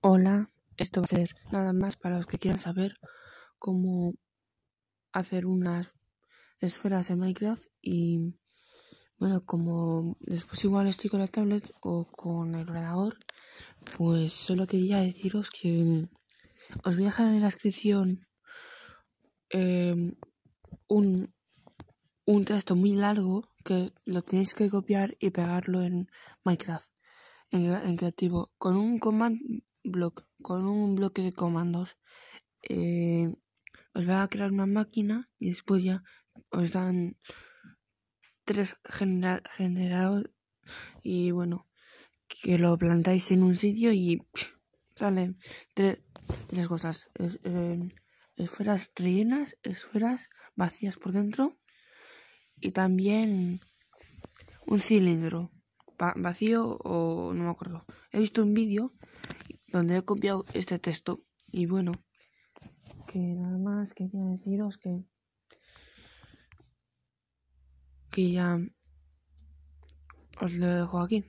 Hola, esto va a ser nada más para los que quieran saber cómo hacer unas esferas en Minecraft y bueno, como después igual estoy con la tablet o con el ordenador, pues solo quería deciros que os voy a dejar en la descripción em, un, un texto muy largo que lo tenéis que copiar y pegarlo en Minecraft, en, en creativo, con un command bloque, con un bloque de comandos. Eh, os va a crear una máquina y después ya os dan tres generados y bueno, que lo plantáis en un sitio y salen tres cosas. Eh, esferas rellenas, esferas vacías por dentro y también un cilindro vacío o no me acuerdo. He visto un vídeo donde he copiado este texto. Y bueno, que nada más quería deciros que que ya os lo dejo aquí.